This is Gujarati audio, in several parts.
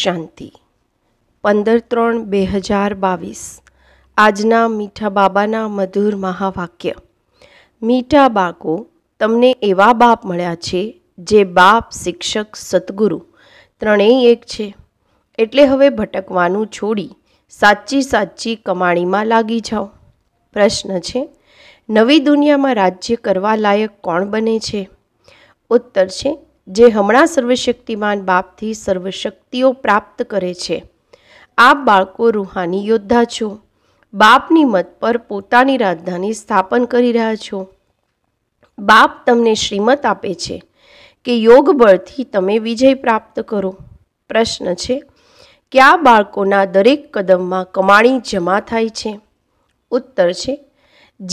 શાંતિ પંદર ત્રણ બે હજાર બાવીસ આજના મીઠા બાબાના મધુર મહાવાક્ય મીઠા બાકો તમને એવા બાપ મળ્યા છે જે બાપ શિક્ષક સદગુરુ ત્રણેય એક છે એટલે હવે ભટકવાનું છોડી સાચી સાચી કમાણીમાં લાગી જાઓ પ્રશ્ન છે નવી દુનિયામાં રાજ્ય કરવા લાયક કોણ બને છે ઉત્તર છે જે હમણાં સર્વશક્તિમાન બાપથી સર્વશક્તિઓ પ્રાપ્ત કરે છે આપ બાળકો રૂહાની યોદ્ધા છો બાપની મત પર પોતાની રાજધાની સ્થાપન કરી રહ્યા છો બાપ તમને શ્રીમત આપે છે કે યોગ બળથી તમે વિજય પ્રાપ્ત કરો પ્રશ્ન છે કે આ બાળકોના દરેક કદમમાં કમાણી જમા થાય છે ઉત્તર છે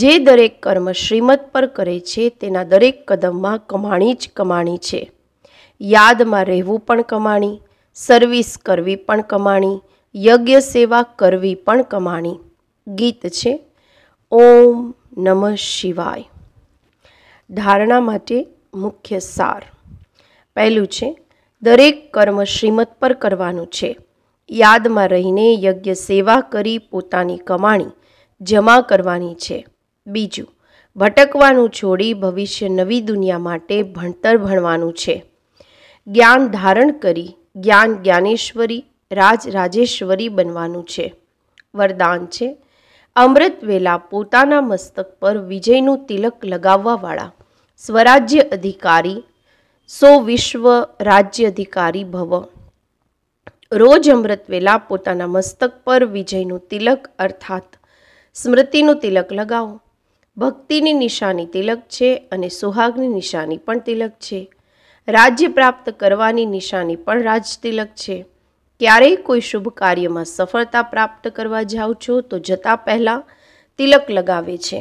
જે દરેક કર્મ શ્રીમત પર કરે છે તેના દરેક કદમમાં કમાણી જ કમાણી છે યાદમાં રહેવું પણ કમાણી સર્વિસ કરવી પણ કમાણી યજ્ઞ સેવા કરવી પણ કમાણી ગીત છે ઓમ નમઃ શિવાય ધારણા માટે મુખ્ય સાર પહેલું છે દરેક કર્મ શ્રીમત પર કરવાનું છે યાદમાં રહીને યજ્ઞ સેવા કરી પોતાની કમાણી જમા કરવાની છે બીજું ભટકવાનું છોડી ભવિષ્ય નવી દુનિયા માટે ભણતર ભણવાનું છે જ્ઞાન ધારણ કરી જ્ઞાન જ્ઞાનેશ્વરી રાજ રાજેશ્વરી બનવાનું છે વરદાન છે અમૃત વેલા પોતાના મસ્તક પર વિજયનું તિલક લગાવવાવાળા સ્વરાજ્ય અધિકારી સો વિશ્વ રાજ્ય અધિકારી ભવ રોજ અમૃત વેલા પોતાના મસ્તક પર વિજયનું તિલક અર્થાત સ્મૃતિનું તિલક લગાવો ભક્તિની નિશાની તિલક છે અને સુહાગની નિશાની પણ તિલક છે રાજ્ય પ્રાપ્ત કરવાની નિશાની પણ રાજતિલક છે ક્યારેય કોઈ શુભ કાર્યમાં સફળતા પ્રાપ્ત કરવા જાઓ છો તો જતા પહેલાં તિલક લગાવે છે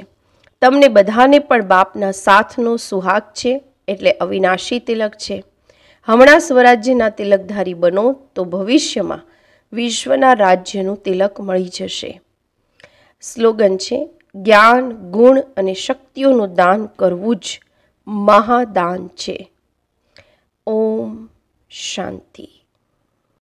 તમને બધાને પણ બાપના સાથનો સુહાગ છે એટલે અવિનાશી તિલક છે હમણાં સ્વરાજ્યના તિલકધારી બનો તો ભવિષ્યમાં વિશ્વના રાજ્યનું તિલક મળી જશે સ્લોગન છે જ્ઞાન ગુણ અને શક્તિઓનું દાન કરવું જ મહાદાન છે ઓમ શાંતિ